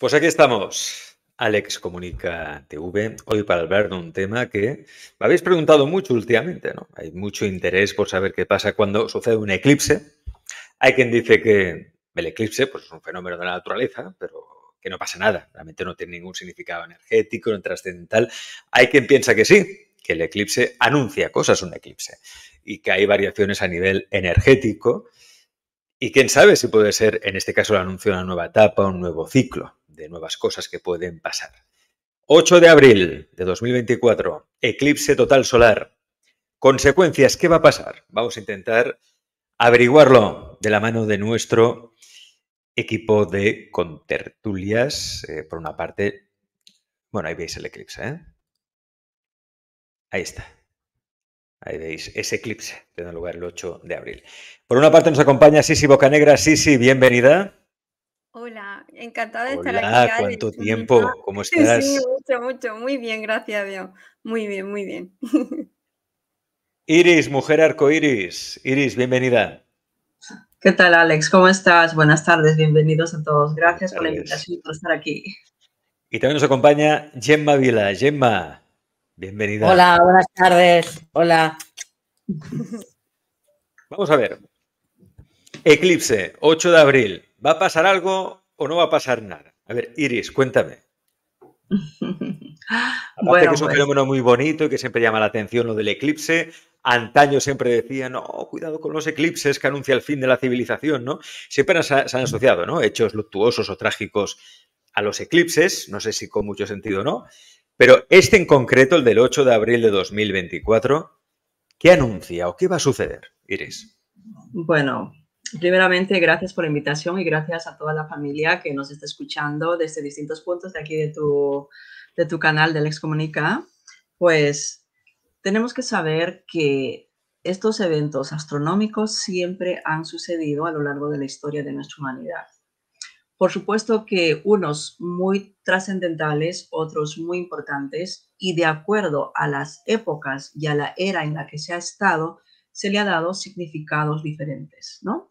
Pues aquí estamos. Alex Comunica TV, hoy para hablar de un tema que me habéis preguntado mucho últimamente, ¿no? Hay mucho interés por saber qué pasa cuando sucede un eclipse. Hay quien dice que el eclipse pues, es un fenómeno de la naturaleza, pero que no pasa nada, realmente no tiene ningún significado energético, no trascendental. Hay quien piensa que sí, que el eclipse anuncia cosas, un eclipse, y que hay variaciones a nivel energético. Y quién sabe si puede ser, en este caso, el anuncio de una nueva etapa, un nuevo ciclo de nuevas cosas que pueden pasar. 8 de abril de 2024, eclipse total solar. Consecuencias, ¿qué va a pasar? Vamos a intentar averiguarlo de la mano de nuestro equipo de contertulias. Eh, por una parte, bueno, ahí veis el eclipse, ¿eh? Ahí está. Ahí veis ese eclipse, tendrá lugar el 8 de abril. Por una parte nos acompaña Sisi Bocanegra. Sisi, bienvenida. Hola, encantada de estar aquí. ¿Cuánto tiempo? ¿Cómo estás? Sí, mucho, mucho, muy bien, gracias Dios. Muy bien, muy bien. Iris, mujer arcoiris. Iris, bienvenida. ¿Qué tal, Alex? ¿Cómo estás? Buenas tardes, bienvenidos a todos. Gracias por la invitación por estar aquí. Y también nos acompaña Gemma Vila. Gemma, bienvenida. Hola, buenas tardes. Hola. Vamos a ver. Eclipse, 8 de abril. ¿Va a pasar algo o no va a pasar nada? A ver, Iris, cuéntame. Aparte que es un pues fenómeno muy bonito y que siempre llama la atención lo del eclipse. Antaño siempre decían, no, oh, cuidado con los eclipses que anuncia el fin de la civilización, ¿no? Siempre se, han asociado, ¿no? Hechos luctuosos o trágicos a los eclipses, no sé si con mucho sentido o no, pero este en concreto, el del 8 de abril de 2024, ¿qué anuncia o qué va a suceder, Iris? Bueno, Primeramente, gracias por la invitación y gracias a toda la familia que nos está escuchando desde distintos puntos de aquí de tu, de tu canal Pues tenemos que saber que estos eventos astronómicos siempre han sucedido a lo largo de la historia de nuestra humanidad. Por supuesto que unos muy trascendentales, otros muy importantes, y de acuerdo a las épocas y a la era en la que se ha estado, se le ha dado significados diferentes, ¿no?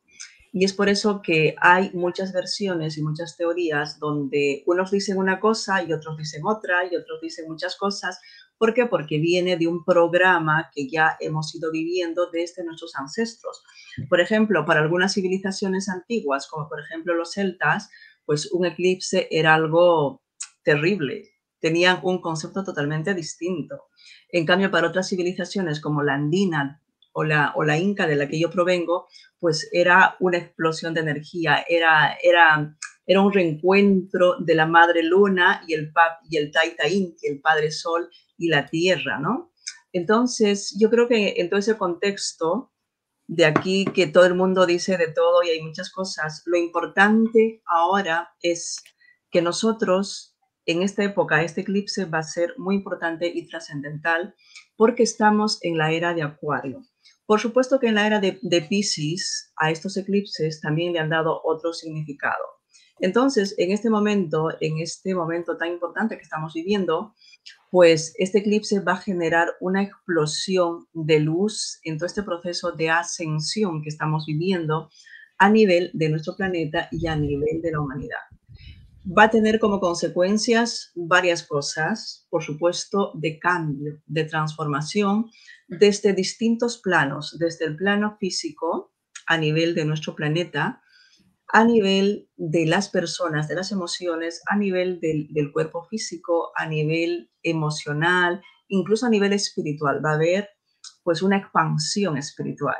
Y es por eso que hay muchas versiones y muchas teorías donde unos dicen una cosa y otros dicen otra y otros dicen muchas cosas. ¿Por qué? Porque viene de un programa que ya hemos ido viviendo desde nuestros ancestros. Por ejemplo, para algunas civilizaciones antiguas, como por ejemplo los celtas, pues un eclipse era algo terrible, tenían un concepto totalmente distinto. En cambio, para otras civilizaciones como la andina, o la, Inca de la que yo provengo, pues era una explosión de energía, era, era, era un reencuentro de la Madre Luna y el, pap, y el Taita inca el Padre Sol y la Tierra, ¿no? Entonces, yo creo que en todo ese contexto, de aquí que todo el mundo dice de todo y hay muchas cosas, lo importante ahora es que nosotros en esta época este eclipse va a ser muy importante y trascendental porque estamos en la era de Acuario. Por supuesto que en la era de, de Pisces a estos eclipses también le han dado otro significado. Entonces, en este momento, en este momento tan importante que estamos viviendo, pues este eclipse va a generar una explosión de luz en todo este proceso de ascensión que estamos viviendo a nivel de nuestro planeta y a nivel de la humanidad va a tener como consecuencias varias cosas, por supuesto, de cambio, de transformación, desde distintos planos, desde el plano físico a nivel de nuestro planeta, a nivel de las personas, de las emociones, a nivel del, cuerpo físico, a nivel emocional, incluso a nivel espiritual. Va a haber pues una expansión espiritual.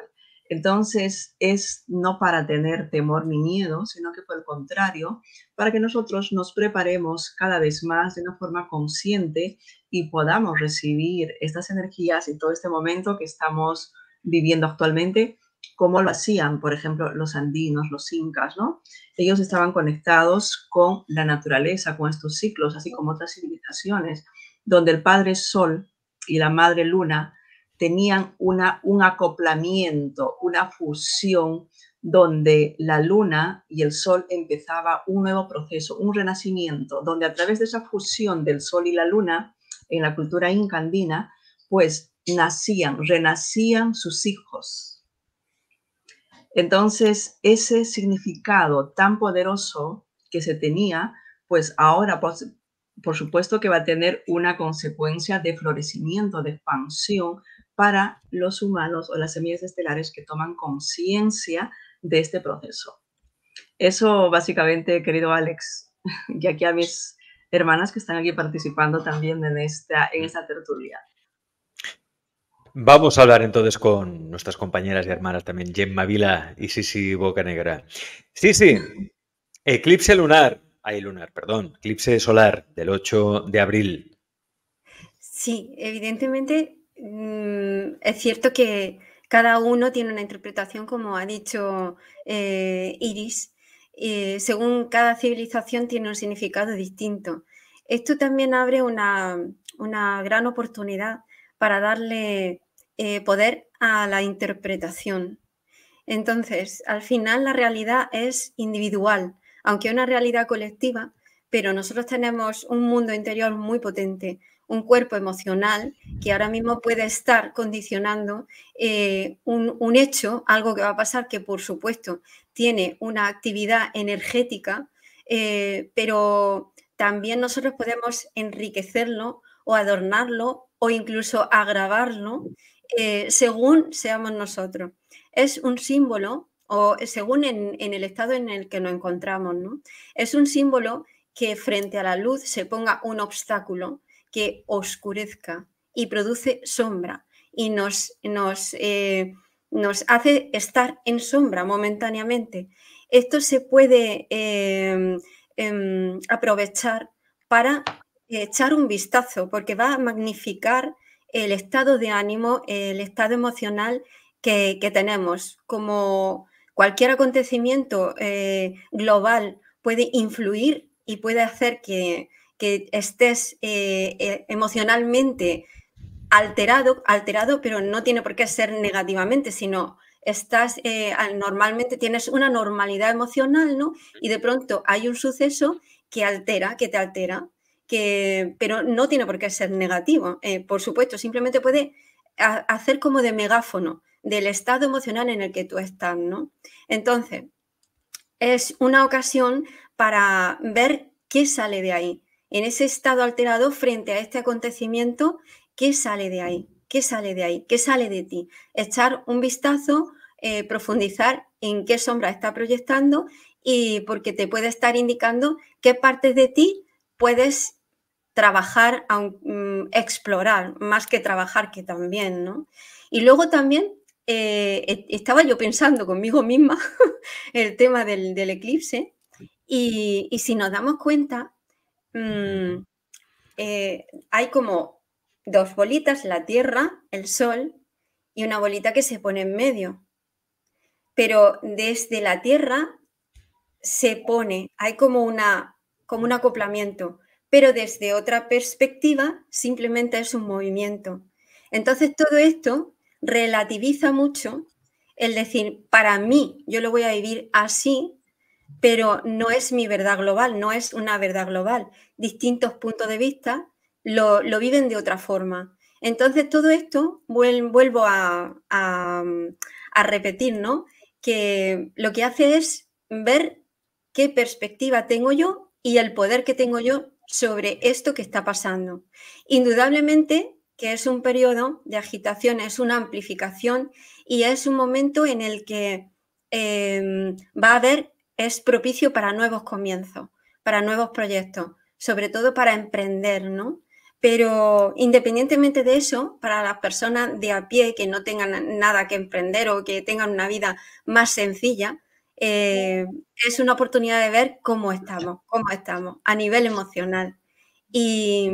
Entonces es no para tener temor ni miedo, sino que por el contrario, para que nosotros nos preparemos cada vez más de una forma consciente y podamos recibir estas energías y todo este momento que estamos viviendo actualmente, como lo hacían, por ejemplo, los andinos, los incas, ¿no? Ellos estaban conectados con la naturaleza, con estos ciclos, así como otras civilizaciones, donde el Padre Sol y la Madre Luna tenían un acoplamiento, una fusión donde la luna y el sol empezaba un nuevo proceso, un renacimiento, donde a través de esa fusión del sol y la luna en la cultura incandina, pues nacían, renacían sus hijos. Entonces, ese significado tan poderoso que se tenía, pues ahora, por supuesto que va a tener una consecuencia de florecimiento, de expansión, para los humanos o las semillas estelares que toman conciencia de este proceso. Eso básicamente, querido Alex, y aquí a mis hermanas que están aquí participando también en esta, en esta tertulia. Vamos a hablar entonces con nuestras compañeras y hermanas también, Gemma Vila y Sisi Negra. Sisi, eclipse lunar, ay lunar, perdón, eclipse solar del 8 de abril. Sí, evidentemente Mm, es cierto que cada uno tiene una interpretación, como ha dicho eh, Iris, y eh, según cada civilización tiene un significado distinto. Esto también abre una, gran oportunidad para darle eh, poder a la interpretación. Entonces, al final la realidad es individual, aunque una realidad colectiva, pero nosotros tenemos un mundo interior muy potente, un cuerpo emocional que ahora mismo puede estar condicionando eh, un, hecho, algo que va a pasar, que por supuesto tiene una actividad energética, eh, pero también nosotros podemos enriquecerlo o adornarlo o incluso agravarlo eh, según seamos nosotros. Es un símbolo o según en, el estado en el que nos encontramos, Es un símbolo que frente a la luz se ponga un obstáculo que oscurezca y produce sombra y nos, nos, eh, nos hace estar en sombra momentáneamente. Esto se puede em, em, aprovechar para echar un vistazo porque va a magnificar el estado de ánimo, el estado emocional que tenemos. Como cualquier acontecimiento eh, global puede influir y puede hacer que, que estés eh, eh, emocionalmente alterado, alterado, pero no tiene por qué ser negativamente, sino estás eh, normalmente tienes una normalidad emocional, ¿no? Y de pronto hay un suceso que altera, que te altera, que, pero no tiene por qué ser negativo, por supuesto, simplemente puede hacer como de megáfono del estado emocional en el que tú estás, ¿no? Entonces, es una ocasión para ver qué sale de ahí, en ese estado alterado frente a este acontecimiento, ¿qué sale de ahí? ¿Qué sale de ahí? ¿Qué sale de ti? Echar un vistazo, eh, profundizar en qué sombra está proyectando y porque te puede estar indicando qué partes de ti puedes trabajar, mm, explorar, más que trabajar que también, ¿no? Y luego también eh, e, estaba yo pensando conmigo misma el tema del, eclipse y, y si nos damos cuenta, Mm, eh, hay como dos bolitas, la Tierra, el Sol y una bolita que se pone en medio. Pero desde la Tierra se pone, hay como, una, como un acoplamiento, pero desde otra perspectiva simplemente es un movimiento. Entonces todo esto relativiza mucho el decir, para mí, yo lo voy a vivir así, pero no es mi verdad global, no es una verdad global. Distintos puntos de vista lo, viven de otra forma. Entonces, todo esto vuelvo mm, a, repetir, ¿no? Que lo que hace es ver qué perspectiva tengo yo y el poder que tengo yo sobre esto que está pasando. Indudablemente que es un periodo de agitación, es una amplificación y es un momento en el que em, va a haber es propicio para nuevos comienzos, para nuevos proyectos, sobre todo para emprender, ¿no? Pero independientemente de eso, para las personas de a pie que no tengan nada que emprender o que tengan una vida más sencilla, eh, es una oportunidad de ver cómo estamos, cómo estamos a nivel emocional y,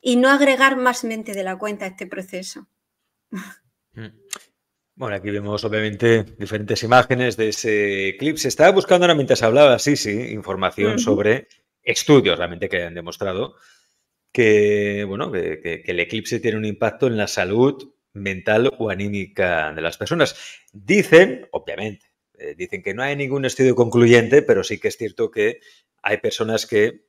y no agregar más mente de la cuenta a este proceso. Mm. Bueno, aquí vemos obviamente diferentes imágenes de ese eclipse. estaba buscando ahora mientras hablaba, sí, sí, información sobre estudios realmente que han demostrado que, bueno, que, el eclipse tiene un impacto en la salud mental o anímica de las personas. Dicen, obviamente, eh, dicen que no hay ningún estudio concluyente, pero sí que es cierto que hay personas que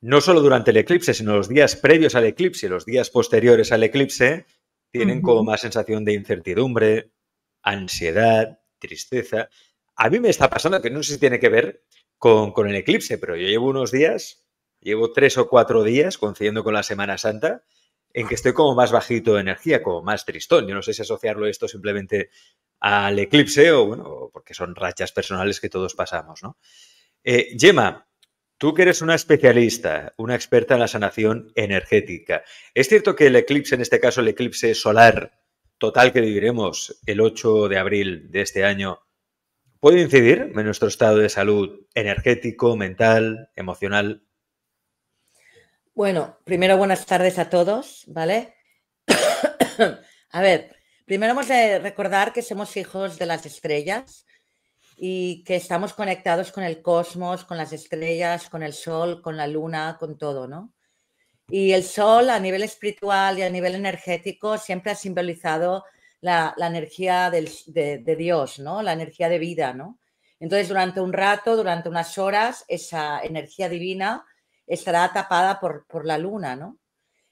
no solo durante el eclipse, sino los días previos al eclipse, y los días posteriores al eclipse, tienen como más sensación de incertidumbre, ansiedad, tristeza. A mí me está pasando que no sé si tiene que ver con, el eclipse, pero yo llevo unos días, llevo tres o cuatro días, coincidiendo con la Semana Santa, en que estoy como más bajito de energía, como más tristón. Yo no sé si asociarlo esto simplemente al eclipse o, bueno, porque son rachas personales que todos pasamos, ¿no? Eh, Gemma, Tú que eres una especialista, una experta en la sanación energética, ¿es cierto que el eclipse, en este caso el eclipse solar total que viviremos el 8 de abril de este año, puede incidir en nuestro estado de salud energético, mental, emocional? Bueno, primero buenas tardes a todos, ¿vale? a ver, primero hemos de recordar que somos hijos de las estrellas y que estamos conectados con el cosmos, con las estrellas, con el sol, con la luna, con todo, ¿no? Y el sol a nivel espiritual y a nivel energético siempre ha simbolizado la, energía de, Dios, ¿no? La energía de vida, ¿no? Entonces, durante un rato, durante unas horas, esa energía divina estará tapada por, la luna, ¿no?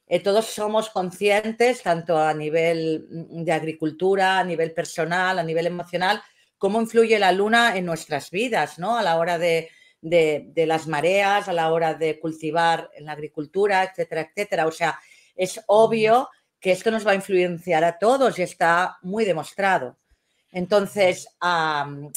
Eh, todos somos conscientes, tanto a nivel mm, de agricultura, a nivel personal, a nivel emocional, cómo influye la luna en nuestras vidas, ¿no? A la hora de, las mareas, a la hora de cultivar en la agricultura, etcétera, etcétera. O sea, es obvio que esto nos va a influenciar a todos y está muy demostrado. Entonces,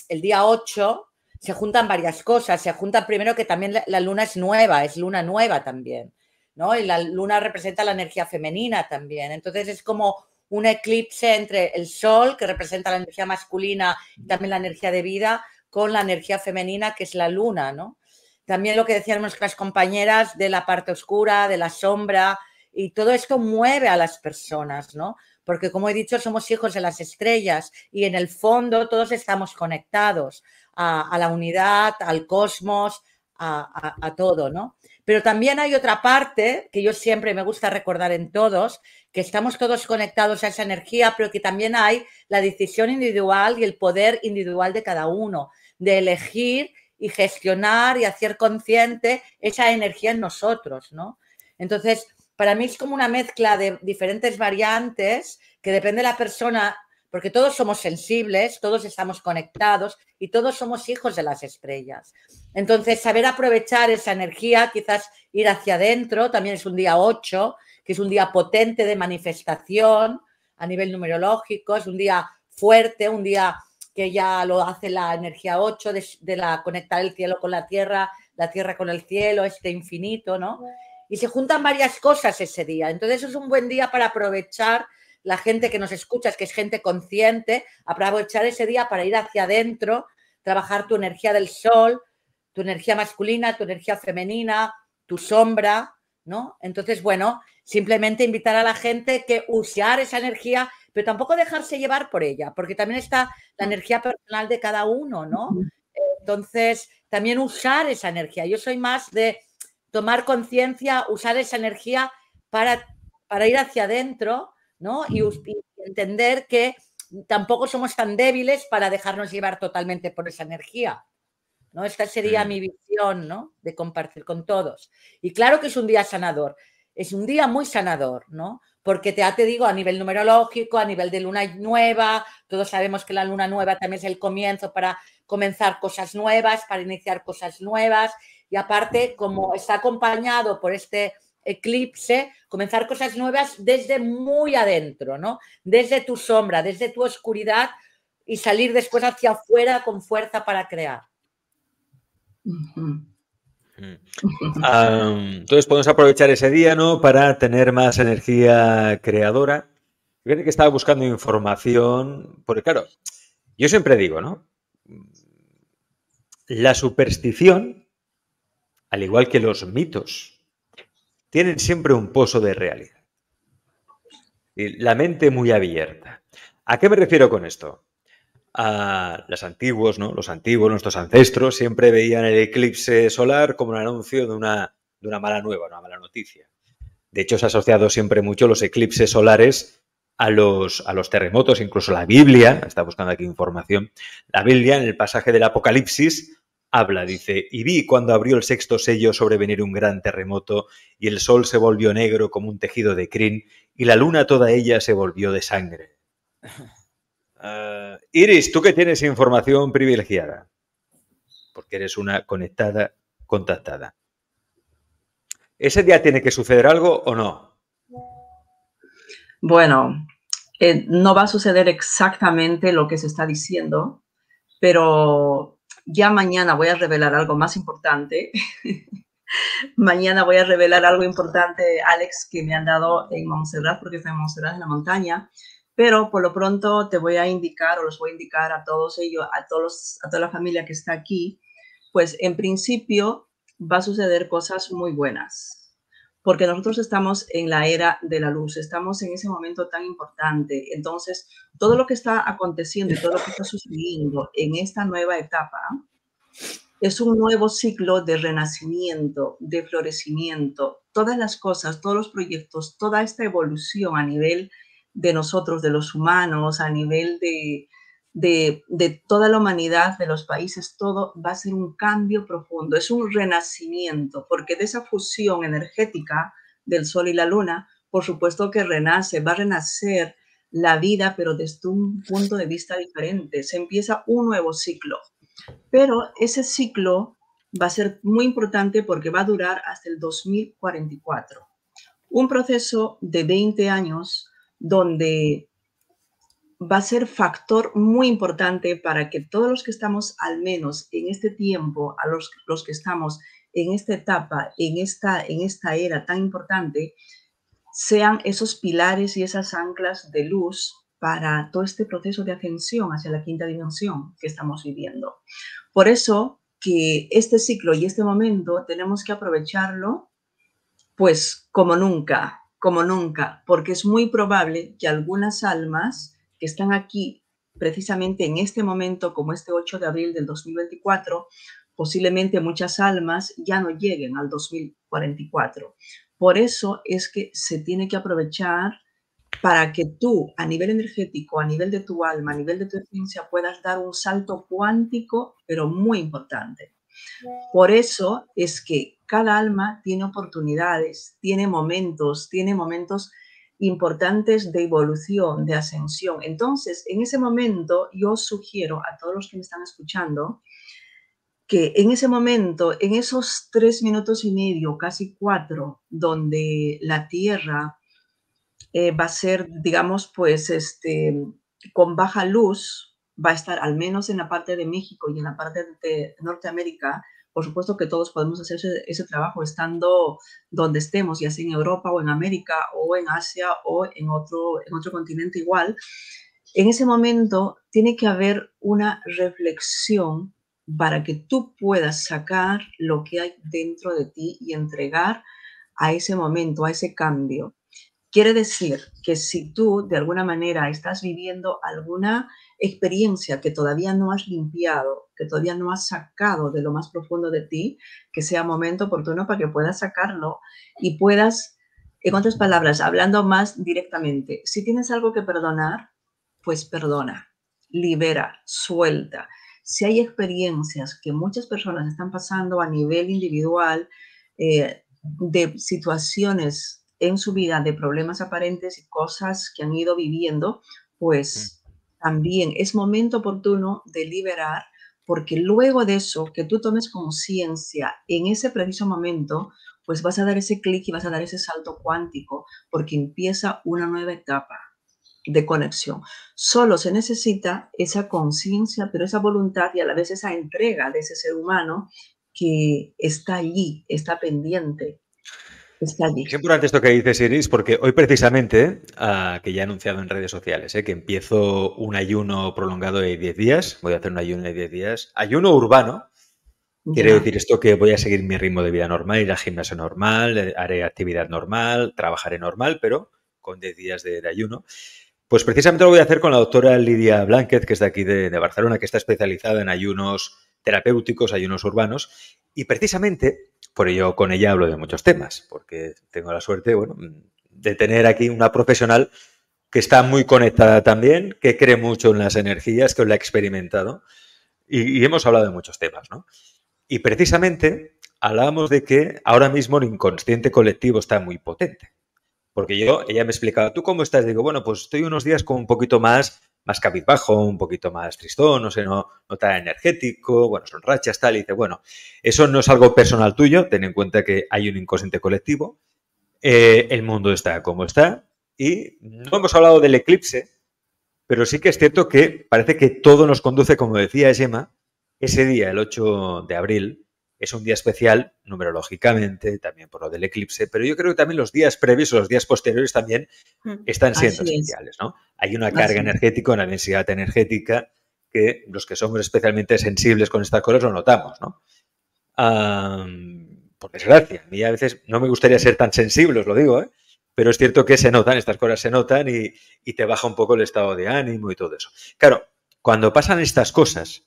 el día 8 se juntan varias cosas. Se junta primero que también la luna es nueva, es luna nueva también, ¿no? Y la luna representa la energía femenina también. Entonces, es como un eclipse entre el sol, que representa la energía masculina y también la energía de vida, con la energía femenina, que es la luna, ¿no? También lo que decían nuestras compañeras de la parte oscura, de la sombra, y todo esto mueve a las personas, ¿no? Porque como he dicho, somos hijos de las estrellas y en el fondo todos estamos conectados a, la unidad, al cosmos, a, a, todo, ¿no? Pero también hay otra parte que yo siempre me gusta recordar en todos, que estamos todos conectados a esa energía, pero que también hay la decisión individual y el poder individual de cada uno, de elegir y gestionar y hacer consciente esa energía en nosotros, ¿no? Entonces, para mí es como una mezcla de diferentes variantes que depende de la persona, porque todos somos sensibles, todos estamos conectados y todos somos hijos de las estrellas. Entonces, saber aprovechar esa energía, quizás ir hacia adentro, también es un día 8, que es un día potente de manifestación a nivel numerológico, es un día fuerte, un día que ya lo hace la energía 8 de, la conectar el cielo con la tierra, la tierra con el cielo, este infinito, ¿no? Y se juntan varias cosas ese día. Entonces es un buen día para aprovechar la gente que nos escucha, que es gente consciente, aprovechar ese día para ir hacia adentro, trabajar tu energía del sol, tu energía masculina, tu energía femenina, tu sombra, ¿no? Entonces, bueno, Simplemente invitar a la gente que usar esa energía, pero tampoco dejarse llevar por ella, porque también está la energía personal de cada uno, ¿no? Entonces, también usar esa energía. Yo soy más de tomar conciencia, usar esa energía para, para ir hacia adentro, ¿no? Y, entender que tampoco somos tan débiles para dejarnos llevar totalmente por esa energía. ¿no? Esta sería mi visión, ¿no? De compartir con todos. Y claro que es un día sanador es un día muy sanador, ¿no? Porque te digo, a nivel numerológico, a nivel de luna nueva, todos sabemos que la luna nueva también es el comienzo para comenzar cosas nuevas, para iniciar cosas nuevas. Y aparte, como está acompañado por este eclipse, comenzar cosas nuevas desde muy adentro, ¿no? Desde tu sombra, desde tu oscuridad y salir después hacia afuera con fuerza para crear. Ah, entonces podemos aprovechar ese día, ¿no? Para tener más energía creadora. Fíjate que estaba buscando información, porque claro, yo siempre digo, ¿no? La superstición, al igual que los mitos, tienen siempre un pozo de realidad. La mente muy abierta. ¿A qué me refiero con esto? a los antiguos, ¿no? Los antiguos, nuestros ancestros, siempre veían el eclipse solar como un anuncio de una, de una mala nueva, una mala noticia. De hecho, se ha asociado siempre mucho los eclipses solares a los, a los terremotos, incluso la Biblia, está buscando aquí información, la Biblia en el pasaje del Apocalipsis habla, dice, y vi cuando abrió el sexto sello sobrevenir un gran terremoto, y el sol se volvió negro como un tejido de crin, y la luna toda ella se volvió de sangre. Eh, Iris, tú que tienes información privilegiada, porque eres una conectada, contactada. ¿Ese día tiene que suceder algo o no? Bueno, eh, no va a suceder exactamente lo que se está diciendo, pero ya mañana voy a revelar algo más importante. mañana voy a revelar algo importante, Alex, que me han dado en Montserrat, porque fue en Montserrat, en la montaña. Pero por lo pronto te voy a indicar o los voy a indicar a todos ellos, a, todos, a toda la familia que está aquí, pues en principio va a suceder cosas muy buenas, porque nosotros estamos en la era de la luz, estamos en ese momento tan importante. Entonces, todo lo que está aconteciendo y todo lo que está sucediendo en esta nueva etapa es un nuevo ciclo de renacimiento, de florecimiento. Todas las cosas, todos los proyectos, toda esta evolución a nivel de nosotros, de los humanos, a nivel de, toda la humanidad, de los países, todo va a ser un cambio profundo, es un renacimiento, porque de esa fusión energética del Sol y la Luna, por supuesto que renace, va a renacer la vida, pero desde un punto de vista diferente, se empieza un nuevo ciclo. Pero ese ciclo va a ser muy importante porque va a durar hasta el 2044. Un proceso de 20 años donde va a ser factor muy importante para que todos los que estamos al menos en este tiempo, a los, que estamos en esta etapa, en esta, en esta era tan importante, sean esos pilares y esas anclas de luz para todo este proceso de ascensión hacia la quinta dimensión que estamos viviendo. Por eso que este ciclo y este momento tenemos que aprovecharlo pues como nunca, como nunca, porque es muy probable que algunas almas que están aquí precisamente en este momento, como este 8 de abril del 2024, posiblemente muchas almas ya no lleguen al 2044. Por eso es que se tiene que aprovechar para que tú a nivel energético, a nivel de tu alma, a nivel de tu esencia, puedas dar un salto cuántico, pero muy importante. Por eso es que cada alma tiene oportunidades, tiene momentos, tiene momentos importantes de evolución, de ascensión. Entonces, en ese momento, yo sugiero a todos los que me están escuchando que en ese momento, en esos tres minutos y medio, casi cuatro, donde la Tierra eh, va a ser, digamos, pues, este, con baja luz, va a estar al menos en la parte de México y en la parte de Norteamérica, por supuesto que todos podemos hacer ese, trabajo estando donde estemos, ya sea en Europa o en América o en Asia o en otro, en otro continente igual. En ese momento tiene que haber una reflexión para que tú puedas sacar lo que hay dentro de ti y entregar a ese momento, a ese cambio. Quiere decir que si tú de alguna manera estás viviendo alguna experiencia que todavía no has limpiado, que todavía no has sacado de lo más profundo de ti, que sea momento oportuno para que puedas sacarlo y puedas, en otras palabras, hablando más directamente, si tienes algo que perdonar, pues perdona, libera, suelta. Si hay experiencias que muchas personas están pasando a nivel individual, eh, de situaciones en su vida, de problemas aparentes y cosas que han ido viviendo, pues mm también es momento oportuno de liberar, porque luego de eso, que tú tomes conciencia en ese preciso momento, pues vas a dar ese clic y vas a dar ese salto cuántico, porque empieza una nueva etapa de conexión. Solo se necesita esa conciencia, pero esa voluntad y a la vez esa entrega de ese ser humano que está allí, está pendiente es importante esto que dices, Iris, porque hoy precisamente, ah, que ya he anunciado en redes sociales, eh, que empiezo un ayuno prolongado de 10 días, voy a hacer un ayuno de 10 días, ayuno urbano, Quiere decir esto que voy a seguir mi ritmo de vida normal, ir a gimnasio normal, eh, haré actividad normal, trabajaré normal, pero con 10 días de, ayuno. Pues precisamente lo voy a hacer con la doctora Lidia Blanquez, que es de aquí de, de Barcelona, que está especializada en ayunos terapéuticos, ayunos urbanos. Y precisamente por ello, con ella hablo de muchos temas, porque tengo la suerte, bueno, de tener aquí una profesional que está muy conectada también, que cree mucho en las energías, que lo ha experimentado. Y, hemos hablado de muchos temas, ¿no? Y precisamente hablábamos de que ahora mismo el inconsciente colectivo está muy potente. Porque yo, ella me explicaba, ¿tú cómo estás? Digo, bueno, pues estoy unos días con un poquito más más cabizbajo, un poquito más tristón, no sé, no, no tan energético, bueno, son rachas, tal, y dice, bueno, eso no es algo personal tuyo, ten en cuenta que hay un inconsciente colectivo, eh, el mundo está como está, y no hemos hablado del eclipse, pero sí que es cierto que parece que todo nos conduce, como decía Gemma, ese día, el 8 de abril, es un día especial, numerológicamente, también por lo del eclipse, pero yo creo que también los días previos o los días posteriores también mm, están siendo especiales, ¿no? Hay una carga energética, una densidad energética que los que somos especialmente sensibles con estas cosas lo notamos, ¿no? por desgracia, a mí a veces no me gustaría ser tan sensible, os lo digo, ¿eh? pero es cierto que se notan, estas cosas se notan y, te baja un poco el estado de ánimo y todo eso. Claro, cuando pasan estas cosas,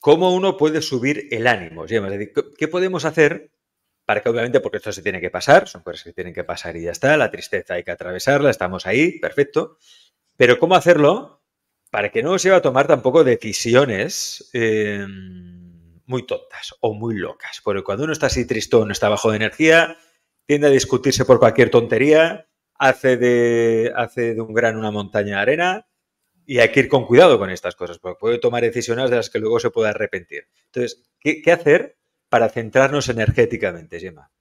¿Cómo uno puede subir el ánimo? ¿qué podemos hacer para que obviamente, porque esto se tiene que pasar, son cosas que tienen que pasar y ya está, la tristeza hay que atravesarla, estamos ahí, perfecto, pero ¿cómo hacerlo para que no se va a tomar tampoco decisiones em, muy tontas o muy locas? Porque cuando uno está así tristón, está bajo de energía, tiende a discutirse por cualquier tontería, hace de, hace de un gran una montaña de arena, y hay que ir con cuidado con estas cosas, porque puede tomar decisiones de las que luego se puede arrepentir. Entonces, ¿qué, hacer para centrarnos energéticamente, Gemma?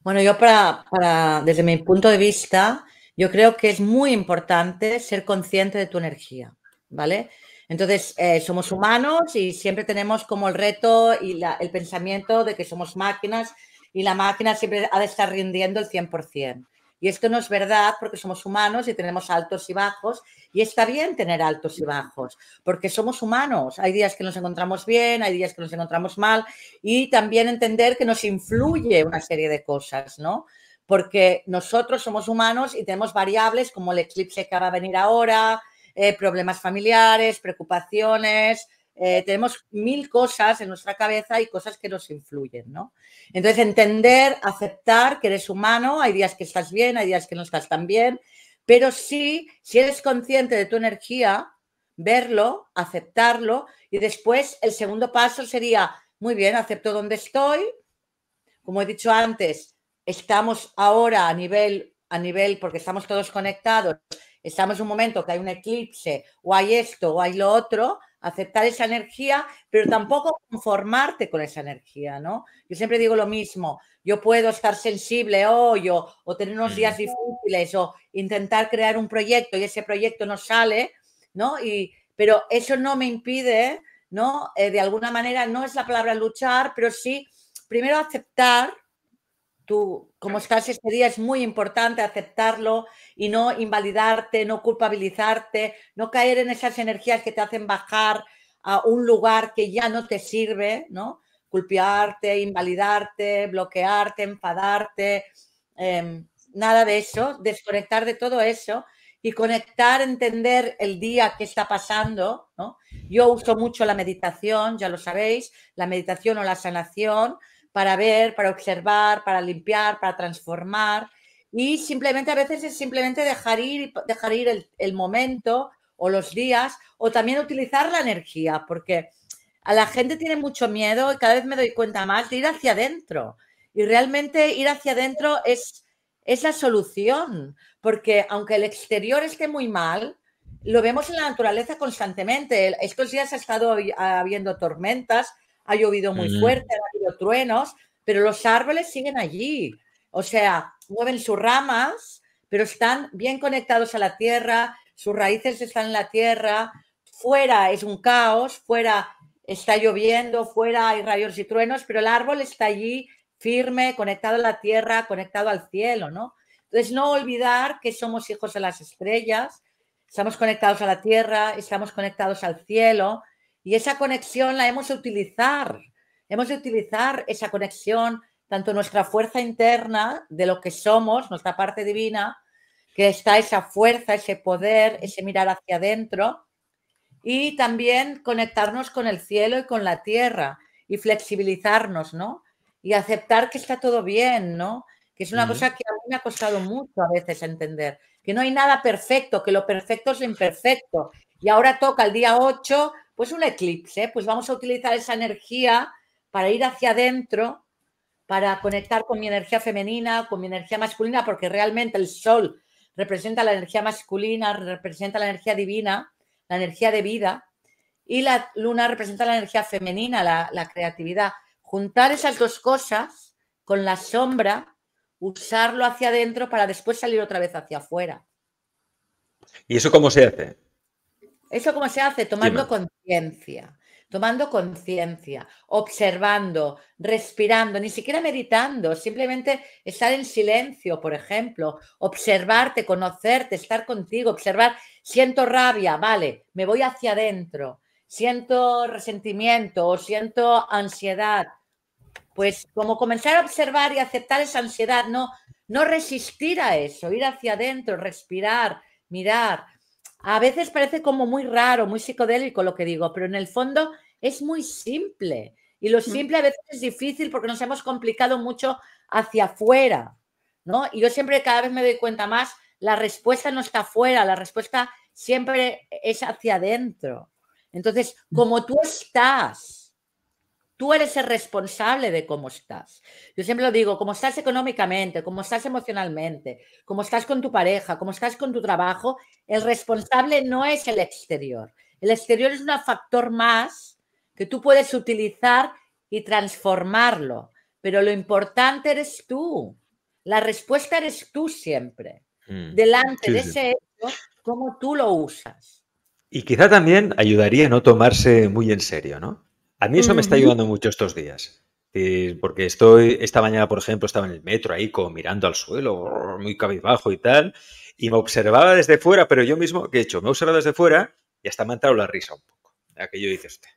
Bueno, yo para, desde mi punto de vista, yo creo que es muy importante ser consciente de tu energía, ¿vale? Entonces, eh, somos humanos y siempre tenemos como el reto y el pensamiento de que somos máquinas y la máquina siempre ha de estar rindiendo el 100%. Y esto no es verdad porque somos humanos y tenemos altos y bajos. Y está bien tener altos y bajos porque somos humanos. Hay días que nos encontramos bien, hay días que nos encontramos mal. Y también entender que nos influye una serie de cosas, ¿no? Porque nosotros somos humanos y tenemos variables como el eclipse que va a venir ahora, eh, problemas familiares, preocupaciones, eh, tenemos mil cosas en nuestra cabeza y cosas que nos influyen, ¿no? Entonces, entender, aceptar que eres humano, hay días que estás bien, hay días que no estás tan bien, pero sí, si eres consciente de tu energía, verlo, aceptarlo y después el segundo paso sería, muy bien, acepto donde estoy, como he dicho antes, estamos ahora a nivel, a nivel, porque estamos todos conectados, estamos en un momento que hay un eclipse o hay esto o hay lo otro, aceptar esa energía, pero tampoco conformarte con esa energía, ¿no? Yo siempre digo lo mismo, yo puedo estar sensible hoy o, o tener unos días difíciles o intentar crear un proyecto y ese proyecto no sale, ¿no? Y, pero eso no me impide, ¿no? Eh, de alguna manera, no es la palabra luchar, pero sí, primero aceptar, tú, como estás este día, es muy importante aceptarlo, y no invalidarte, no culpabilizarte, no caer en esas energías que te hacen bajar a un lugar que ya no te sirve, ¿no? Culpiarte, invalidarte, bloquearte, enfadarte, em, nada de eso, desconectar de todo eso y conectar, entender el día que está pasando, ¿no? Yo uso mucho la meditación, ya lo sabéis, la meditación o la sanación para ver, para observar, para limpiar, para transformar, y simplemente a veces es simplemente dejar ir, dejar ir el, momento o los días o también utilizar la energía, porque a la gente tiene mucho miedo y cada vez me doy cuenta más de ir hacia adentro. Y realmente ir hacia adentro es, la solución, porque aunque el exterior esté muy mal, lo vemos en la naturaleza constantemente. Estos días ha estado habiendo tormentas, ha llovido muy fuerte, ha habido truenos, pero los árboles siguen allí. O sea, mueven sus ramas, pero están bien conectados a la tierra, sus raíces están en la tierra, fuera es un caos, fuera está lloviendo, fuera hay rayos y truenos, pero el árbol está allí firme, conectado a la tierra, conectado al cielo, ¿no? Entonces, no olvidar que somos hijos de las estrellas, estamos conectados a la tierra, estamos conectados al cielo, y esa conexión la hemos de utilizar, hemos de utilizar esa conexión tanto nuestra fuerza interna de lo que somos, nuestra parte divina, que está esa fuerza, ese poder, ese mirar hacia adentro, y también conectarnos con el cielo y con la tierra y flexibilizarnos, ¿no? Y aceptar que está todo bien, ¿no? Que es una cosa que a mí me ha costado mucho a veces entender, que no hay nada perfecto, que lo perfecto es imperfecto. Y ahora toca el día 8, pues un eclipse, pues vamos a utilizar esa energía para ir hacia adentro para conectar con mi energía femenina, con mi energía masculina, porque realmente el sol representa la energía masculina, representa la energía divina, la energía de vida, y la luna representa la energía femenina, la, creatividad. Juntar esas dos cosas con la sombra, usarlo hacia adentro para después salir otra vez hacia afuera. ¿Y eso cómo se hace? Eso cómo se hace, tomando conciencia tomando conciencia, observando, respirando, ni siquiera meditando, simplemente estar en silencio, por ejemplo, observarte, conocerte, estar contigo, observar, siento rabia, vale, me voy hacia adentro, siento resentimiento o siento ansiedad. Pues como comenzar a observar y aceptar esa ansiedad, no, no resistir a eso, ir hacia adentro, respirar, mirar, a veces parece como muy raro, muy psicodélico lo que digo, pero en el fondo es muy simple. Y lo mm. simple a veces es difícil porque nos hemos complicado mucho hacia afuera, ¿no? Y yo siempre cada vez me doy cuenta más, la respuesta no está afuera, la respuesta siempre es hacia adentro. Entonces, mm. como tú estás, Tú eres el responsable de cómo estás. Yo siempre lo digo, cómo estás económicamente, cómo estás emocionalmente, cómo estás con tu pareja, cómo estás con tu trabajo, el responsable no es el exterior. El exterior es un factor más que tú puedes utilizar y transformarlo, pero lo importante eres tú. La respuesta eres tú siempre. Mm. Delante de ese hecho, cómo tú lo usas. Y quizá también ayudaría a no tomarse muy en serio, ¿no? A mí eso me está ayudando mucho estos días. Porque estoy, esta mañana, por ejemplo, estaba en el metro ahí como mirando al suelo, muy cabizbajo y tal, y me observaba desde fuera, pero yo mismo, que he hecho? Me he observado desde fuera y hasta me ha entrado la risa un poco. Aquello dice usted.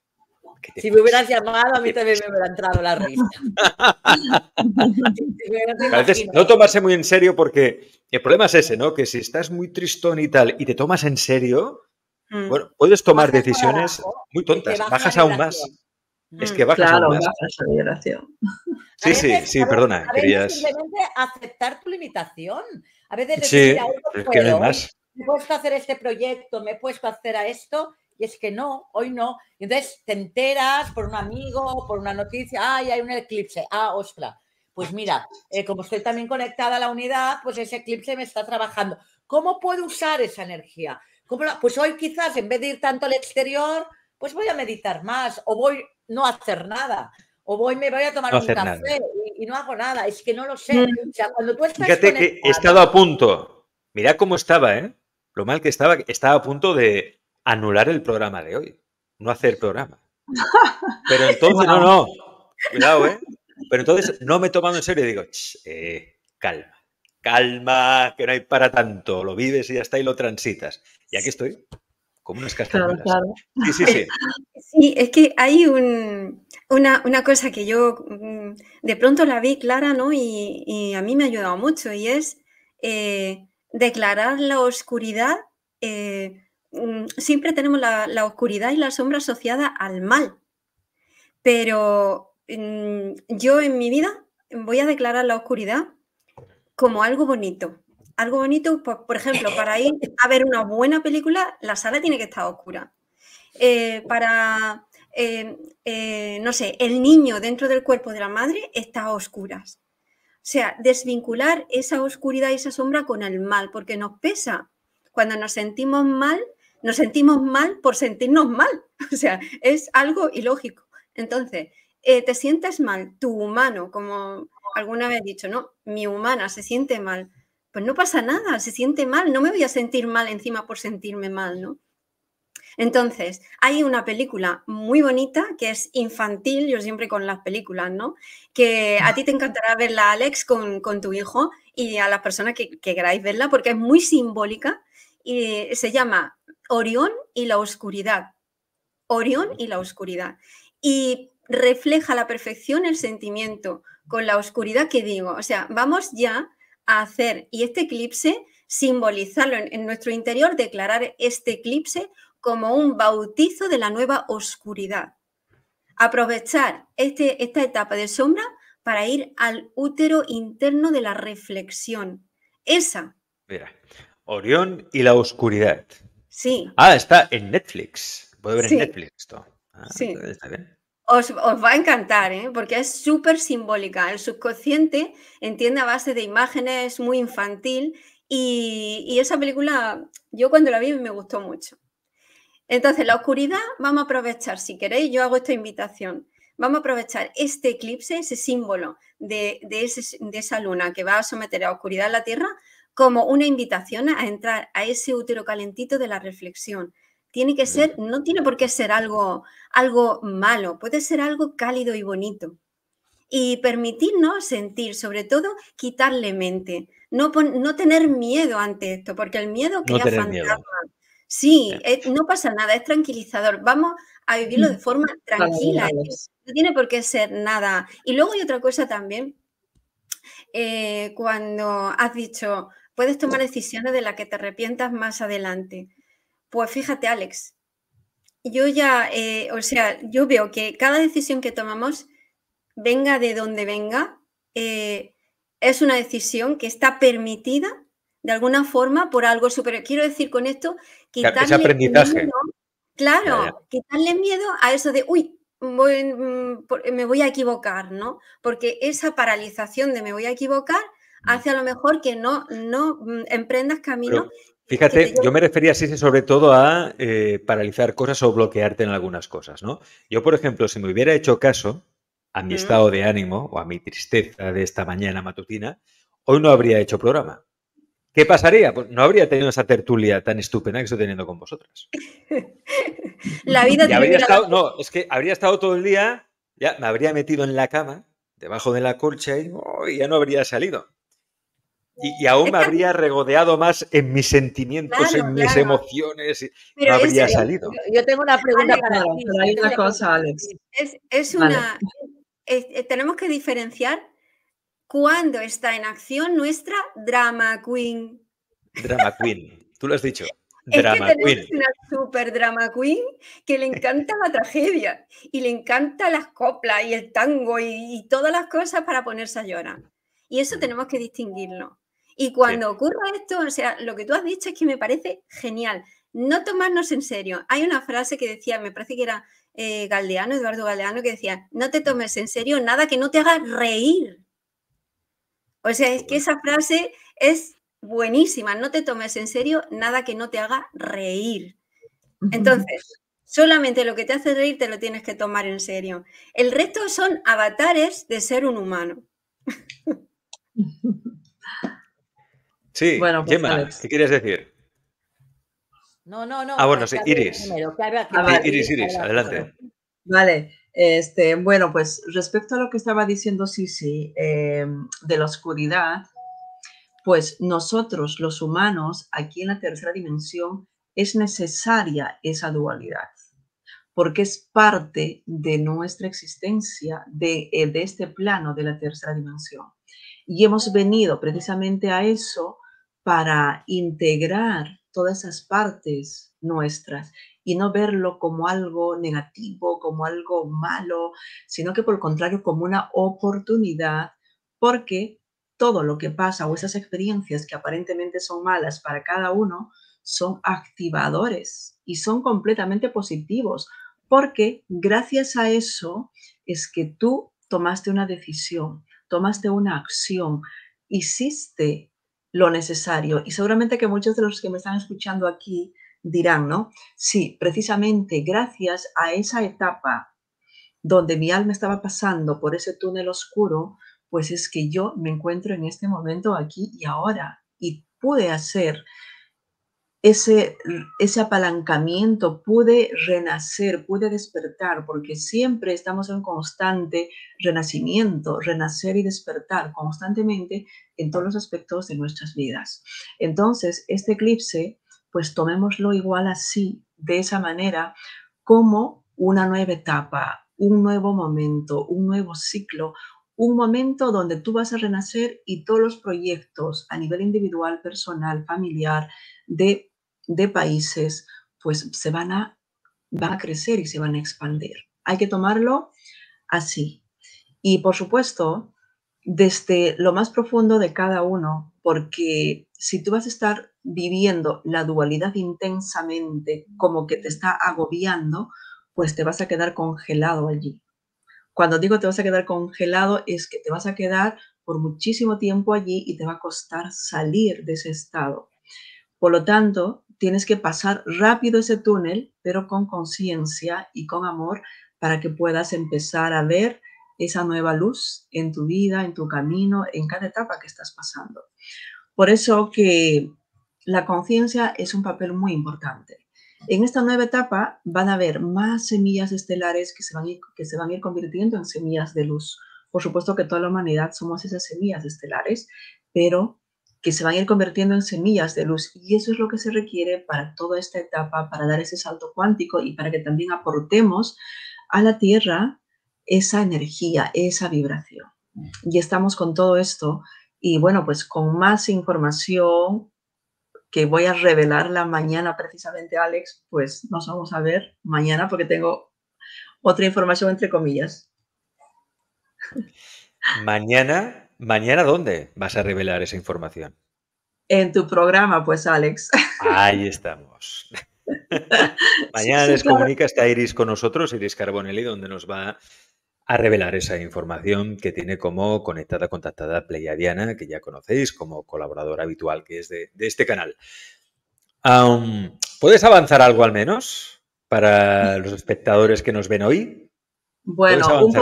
Si me hubieras llamado, a mí también me hubiera entrado la risa. no tomarse muy en serio porque el problema es ese, ¿no? Que si estás muy tristón y tal y te tomas en serio, mm. bueno, puedes tomar decisiones muy tontas, bajas aún más. Es mm, que bajas claro, vibración. Sí, sí, sí, perdona. A simplemente aceptar tu limitación. A veces decir, es que me he puesto a hacer este proyecto, me he puesto a hacer a esto, y es que no, hoy no. entonces te enteras por un amigo, por una noticia, ay, hay un eclipse, ah, ostras. Pues mira, eh, como estoy también conectada a la unidad, pues ese eclipse me está trabajando. ¿Cómo puedo usar esa energía? Pues hoy quizás en vez de ir tanto al exterior, pues voy a meditar más o voy no hacer nada. O voy, me voy a tomar un café y, no hago nada. Es que no lo sé. Mm. O Fíjate que he estado a punto. Mira cómo estaba, ¿eh? Lo mal que estaba, estaba a punto de anular el programa de hoy. No hacer programa. Pero entonces, no, no. Cuidado, ¿eh? Pero entonces no me he tomado en serio y digo, eh, calma calma, que no hay para tanto, lo vives y ya está y lo transitas. Y aquí estoy como unas Sí, es que hay una, cosa que yo mm, de pronto la vi clara, ¿no? Y, a mí me ha ayudado mucho y es eh, declarar la oscuridad. Eh, mm, siempre tenemos la, oscuridad y la sombra asociada al mal, pero mm, yo en mi vida voy a declarar la oscuridad como algo bonito, algo bonito, pues, por ejemplo, para ir a ver una buena película, la sala tiene que estar oscura. Eh, para, eh, eh, no sé, el niño dentro del cuerpo de la madre está a oscuras. O sea, desvincular esa oscuridad y esa sombra con el mal, porque nos pesa. Cuando nos sentimos mal, nos sentimos mal por sentirnos mal. O sea, es algo ilógico. Entonces, te sientes mal, tu humano, como alguna vez he dicho, ¿no? Mi humana se siente mal pues no pasa nada, se siente mal, no me voy a sentir mal encima por sentirme mal, ¿no? Entonces, hay una película muy bonita que es infantil, yo siempre con las películas, ¿no? Que a ti te encantará verla, Alex, con, tu hijo y a las personas que, que queráis verla porque es muy simbólica y se llama Orión y la oscuridad. Orión y la oscuridad. Y refleja la perfección el sentimiento con la oscuridad que digo. O sea, vamos ya hacer. Y este eclipse, simbolizarlo en, nuestro interior, declarar este eclipse como un bautizo de la nueva oscuridad. Aprovechar este, esta etapa de sombra para ir al útero interno de la reflexión. Esa. Mira, Orión y la oscuridad. Sí. Ah, está en Netflix. Puedo ver en Netflix esto. Ah, sí. Está bien os, va a encantar, ¿eh? porque es súper simbólica. El subconsciente entiende a base de imágenes, muy infantil, y, esa película, yo cuando la vi me gustó mucho. Entonces, la oscuridad, vamos a aprovechar, si queréis, yo hago esta invitación. Vamos a aprovechar este eclipse, ese símbolo de, esa luna que va a someter a oscuridad a la Tierra, como una invitación a entrar a ese útero calentito de la reflexión, tiene que ser, no tiene por qué ser algo, algo malo, puede ser algo cálido y bonito. Y permitirnos sentir, sobre todo, quitarle mente. No, no tener miedo ante esto, porque el miedo crea ya fantasmas. Sí, eh, no pasa nada, es tranquilizador. Vamos a vivirlo de mm. forma tranquila. No tiene por qué ser nada. Y luego hay otra cosa también. Eh, cuando has dicho, puedes tomar decisiones de las que te arrepientas más adelante. Pues fíjate, Alex, yo ya, eh, o sea, yo veo que cada decisión que tomamos, venga de donde venga, eh, es una decisión que está permitida de alguna forma por algo superior. Quiero decir con esto, quitarle miedo, claro, miedo a eso de, uy, mm, me voy a equivocar, ¿no? Porque esa paralización de me voy a equivocar mm. hace a lo mejor que no, no mm, emprendas camino Fíjate, yo me refería así sobre todo a eh, paralizar cosas o bloquearte en algunas cosas, ¿no? Yo, por ejemplo, si me hubiera hecho caso a mi estado de ánimo o a mi tristeza de esta mañana matutina, hoy no habría hecho programa. ¿Qué pasaría? Pues no habría tenido esa tertulia tan estupenda que estoy teniendo con vosotras. la vida tiene habría estado, No, es que habría estado todo el día, ya me habría metido en la cama, debajo de la colcha y ya no habría salido. Y, aún me habría regodeado más en mis sentimientos, en mis emociones, no habría salido. Yo, tengo una pregunta para ti. una cosa, Alex. Es, una, eh, tenemos que diferenciar cuando está en acción nuestra drama queen. Drama queen, tú lo has dicho. Drama es que una super drama queen que le encanta la tragedia y le encanta las coplas y el tango y, y, todas las cosas para ponerse a llorar. Y eso mm. tenemos que distinguirlo. Y cuando ocurra esto, o sea, lo que tú has dicho es que me parece genial. No tomarnos en serio. Hay una frase que decía, me parece que era eh, Galdeano, Eduardo Galdeano, que decía, no te tomes en serio nada que no te haga reír. O sea, es que esa frase es buenísima. No te tomes en serio nada que no te haga reír. Entonces, solamente lo que te hace reír te lo tienes que tomar en serio. El resto son avatares de ser un humano. Sí, pues, ¿qué quieres decir? No, no, no. Ah, bueno, sí, ah, Iris. Iris, Iris, adelante. Vale, este, bueno, pues respecto a lo que estaba diciendo Sisi eh, de la oscuridad, pues nosotros los humanos aquí en la tercera dimensión es necesaria esa dualidad porque es parte de nuestra existencia de eh, este plano de la tercera dimensión. Y hemos venido precisamente a eso para integrar todas esas partes nuestras y no verlo como algo negativo, como algo malo, sino que por el contrario como una oportunidad, porque todo lo que pasa o esas experiencias que aparentemente son malas para cada uno son activadores y son completamente positivos, porque gracias a eso es que tú tomaste una decisión, tomaste una acción, hiciste lo necesario. Y seguramente que muchos de los que me están escuchando aquí dirán, ¿no? Sí, precisamente gracias a esa etapa donde mi alma estaba pasando por ese túnel oscuro, pues es que yo me encuentro en este momento aquí y ahora y pude hacer ese, ese apalancamiento, puede renacer, puede despertar, porque siempre estamos en constante renacimiento, renacer y despertar constantemente en todos los aspectos de nuestras vidas. Entonces, este eclipse, pues tomémoslo igual así, de esa manera, como una nueva etapa, un nuevo momento, un nuevo ciclo, un momento donde tú vas a renacer y todos los proyectos a nivel individual, personal, familiar, de de países, pues se van a, a crecer y se van a expandir. Hay que tomarlo así. Y por supuesto, desde lo más profundo de cada uno, porque si tú vas a estar viviendo la dualidad intensamente como que te está agobiando, pues te vas a quedar congelado allí. Cuando digo te vas a quedar congelado es que te vas a quedar por muchísimo tiempo allí y te va a costar salir de ese estado. Por lo tanto, tienes que pasar rápido ese túnel, pero con conciencia y con amor para que puedas empezar a ver esa nueva luz en tu vida, en tu camino, en cada etapa que estás pasando. Por eso que la conciencia es un papel muy importante. En esta nueva etapa van a haber más semillas estelares que se van a ir, que se van a ir convirtiendo en semillas de luz. Por supuesto que toda la humanidad somos esas semillas estelares, pero que se van a ir convirtiendo en semillas de luz. Y eso es lo que se requiere para toda esta etapa, para dar ese salto cuántico y para que también aportemos a la Tierra esa energía, esa vibración. Y estamos con todo esto y bueno, pues con más información que voy a revelar la mañana precisamente, Alex, pues nos vamos a ver mañana porque tengo otra información entre comillas. Mañana ¿Mañana dónde vas a revelar esa información? En tu programa, pues, Alex. Ahí estamos. Mañana les comunica esta Iris con nosotros, Iris Carbonelli, donde nos va a revelar esa información que tiene como conectada, contactada Pleiadiana, que ya conocéis como colaboradora habitual que es de, este canal. ¿Puedes avanzar algo al menos para los espectadores que nos ven hoy? Bueno, un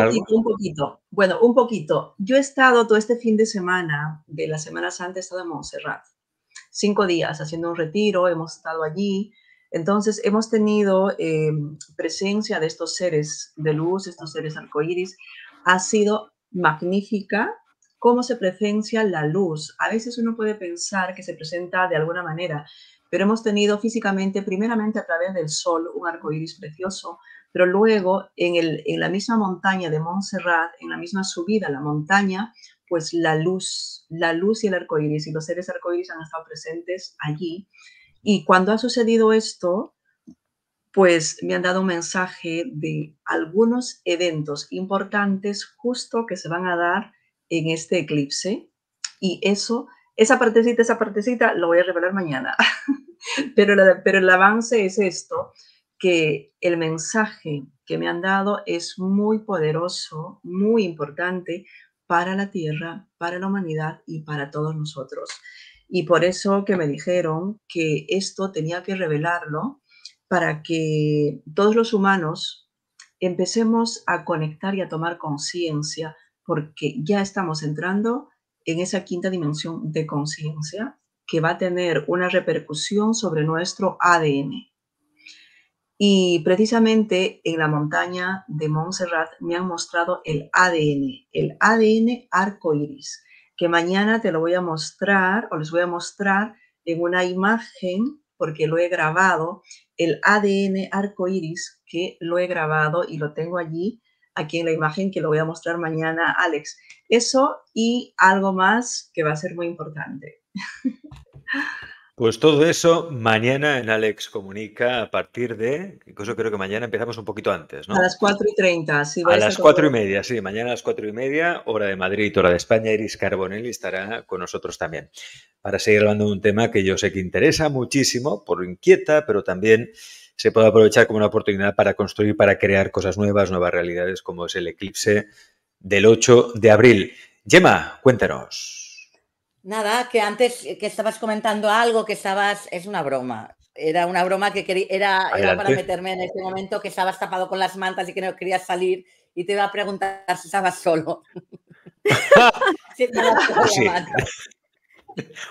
poquito, Bueno, un poquito. Yo he estado todo este fin de semana, de la Semana Santa, he estado en Montserrat. Cinco días haciendo un retiro, hemos estado allí. Entonces, hemos tenido eh, presencia de estos seres de luz, estos seres arcoíris. Ha sido magnífica cómo se presencia la luz. A veces uno puede pensar que se presenta de alguna manera, pero hemos tenido físicamente, primeramente a través del sol, un arcoíris precioso pero luego en, la misma montaña de Montserrat, en la misma subida a la montaña, pues la luz, la luz y el arco y los seres arcoíris han estado presentes allí. Y cuando ha sucedido esto, pues me han dado un mensaje de algunos eventos importantes justo que se van a dar en este eclipse. Y eso, esa partecita, esa partecita, lo voy a revelar mañana. pero, pero el avance es esto que el mensaje que me han dado es muy poderoso, muy importante para la Tierra, para la humanidad y para todos nosotros. Y por eso que me dijeron que esto tenía que revelarlo para que todos los humanos empecemos a conectar y a tomar conciencia, porque ya estamos entrando en esa quinta dimensión de conciencia que va a tener una repercusión sobre nuestro ADN. Y precisamente en la montaña de Montserrat me han mostrado el ADN, el ADN arcoiris, que mañana te lo voy a mostrar o les voy a mostrar en una imagen porque lo he grabado, el ADN arcoiris que lo he grabado y lo tengo allí, aquí en la imagen que lo voy a mostrar mañana, Alex. Eso y algo más que va a ser muy importante. Pues todo eso mañana en Alex Comunica a partir de, incluso creo que mañana empezamos un poquito antes, ¿no? A las 4 y 30, sí. A las cuatro y media, sí, mañana a las 4 y media, hora de Madrid, hora de España, Iris Carbonelli estará con nosotros también para seguir hablando de un tema que yo sé que interesa muchísimo, por lo inquieta, pero también se puede aprovechar como una oportunidad para construir, para crear cosas nuevas, nuevas realidades, como es el eclipse del 8 de abril. Gemma, cuéntanos. Nada, que antes eh, que estabas comentando algo, que estabas, es una broma. Era una broma que quería, era, para meterme en ese momento, que estabas tapado con las mantas y que no querías salir y te iba a preguntar si estabas solo.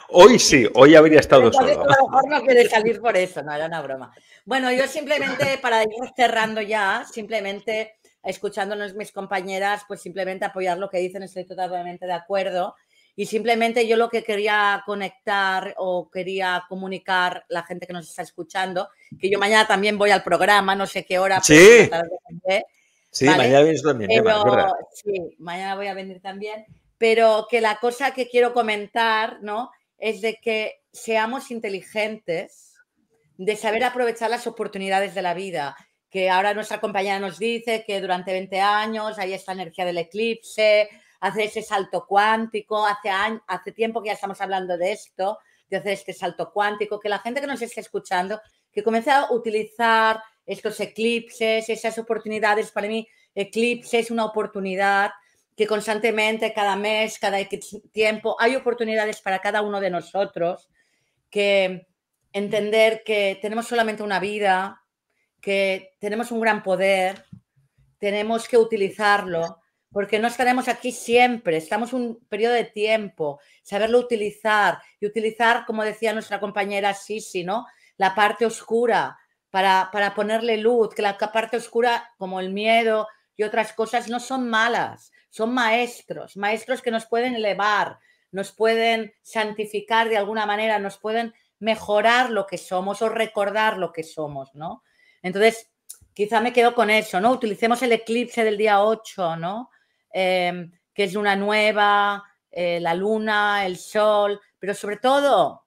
Hoy sí, hoy habría estado solo. A lo mejor no quieres salir por eso, no era una broma. Bueno, yo simplemente, para ir cerrando ya, simplemente escuchándonos mis compañeras, pues simplemente apoyar lo que dicen, estoy totalmente de acuerdo. Y simplemente yo lo que quería conectar o quería comunicar la gente que nos está escuchando, que yo mañana también voy al programa, no sé qué hora. Sí, sí mañana vienes también. sí, mañana voy a venir también. Pero que la cosa que quiero comentar, ¿no? Es de que seamos inteligentes, de saber aprovechar las oportunidades de la vida que ahora nuestra compañera nos dice que durante 20 años hay esta energía del eclipse, hacer ese salto cuántico. Hace, hace tiempo que ya estamos hablando de esto, de hacer este salto cuántico, que la gente que nos esté escuchando, que comience a utilizar estos eclipses, esas oportunidades. Para mí, eclipse es una oportunidad que constantemente, cada mes, cada tiempo, hay oportunidades para cada uno de nosotros, que entender que tenemos solamente una vida, que tenemos un gran poder, tenemos que utilizarlo porque no estaremos aquí siempre, estamos un periodo de tiempo, saberlo utilizar y utilizar, como decía nuestra compañera Sisi, ¿no? La parte oscura para, para ponerle luz, que la parte oscura, como el miedo y otras cosas, no son malas, son maestros, maestros que nos pueden elevar, nos pueden santificar de alguna manera, nos pueden mejorar lo que somos o recordar lo que somos, ¿no? Entonces, quizá me quedo con eso, ¿no? Utilicemos el eclipse del día 8, ¿no? Em, que es una nueva, eh, la luna, el sol, pero sobre todo